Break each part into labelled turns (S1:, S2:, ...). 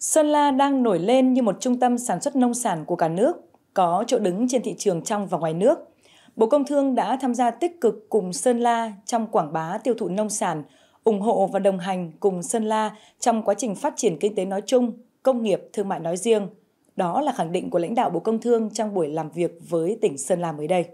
S1: Sơn La đang nổi lên như một trung tâm sản xuất nông sản của cả nước, có chỗ đứng trên thị trường trong và ngoài nước. Bộ Công Thương đã tham gia tích cực cùng Sơn La trong quảng bá tiêu thụ nông sản, ủng hộ và đồng hành cùng Sơn La trong quá trình phát triển kinh tế nói chung, công nghiệp, thương mại nói riêng. Đó là khẳng định của lãnh đạo Bộ Công Thương trong buổi làm việc với tỉnh Sơn La mới đây.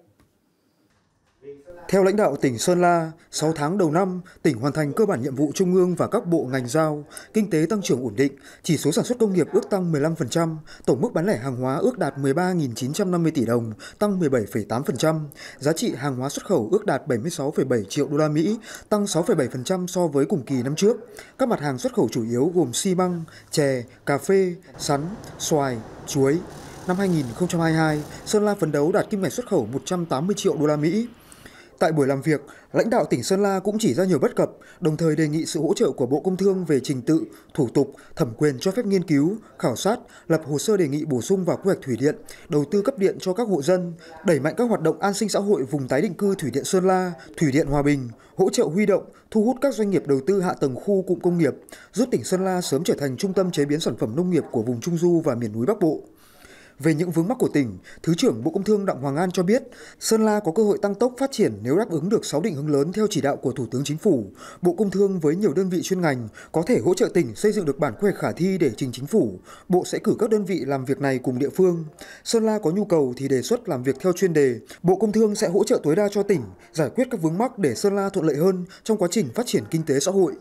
S2: Theo lãnh đạo tỉnh Sơn La, 6 tháng đầu năm, tỉnh hoàn thành cơ bản nhiệm vụ trung ương và các bộ ngành giao, kinh tế tăng trưởng ổn định, chỉ số sản xuất công nghiệp ước tăng 15%, tổng mức bán lẻ hàng hóa ước đạt 13.950 tỷ đồng, tăng 17,8%, giá trị hàng hóa xuất khẩu ước đạt 76,7 triệu đô la Mỹ, tăng 6,7% so với cùng kỳ năm trước. Các mặt hàng xuất khẩu chủ yếu gồm xi măng, chè, cà phê, sắn, xoài, chuối. Năm 2022, Sơn La phấn đấu đạt kim ngạch xuất khẩu 180 triệu đô la Mỹ. Tại buổi làm việc, lãnh đạo tỉnh Sơn La cũng chỉ ra nhiều bất cập, đồng thời đề nghị sự hỗ trợ của Bộ Công Thương về trình tự, thủ tục, thẩm quyền cho phép nghiên cứu, khảo sát, lập hồ sơ đề nghị bổ sung vào quy hoạch thủy điện, đầu tư cấp điện cho các hộ dân, đẩy mạnh các hoạt động an sinh xã hội vùng tái định cư thủy điện Sơn La, thủy điện Hòa Bình, hỗ trợ huy động, thu hút các doanh nghiệp đầu tư hạ tầng khu cụm công nghiệp, giúp tỉnh Sơn La sớm trở thành trung tâm chế biến sản phẩm nông nghiệp của vùng Trung Du và miền núi Bắc Bộ. Về những vướng mắc của tỉnh, Thứ trưởng Bộ Công Thương Đặng Hoàng An cho biết, Sơn La có cơ hội tăng tốc phát triển nếu đáp ứng được 6 định hướng lớn theo chỉ đạo của Thủ tướng Chính phủ. Bộ Công Thương với nhiều đơn vị chuyên ngành có thể hỗ trợ tỉnh xây dựng được bản quy hoạch khả thi để trình chính phủ. Bộ sẽ cử các đơn vị làm việc này cùng địa phương. Sơn La có nhu cầu thì đề xuất làm việc theo chuyên đề. Bộ Công Thương sẽ hỗ trợ tối đa cho tỉnh giải quyết các vướng mắc để Sơn La thuận lợi hơn trong quá trình phát triển kinh tế xã hội.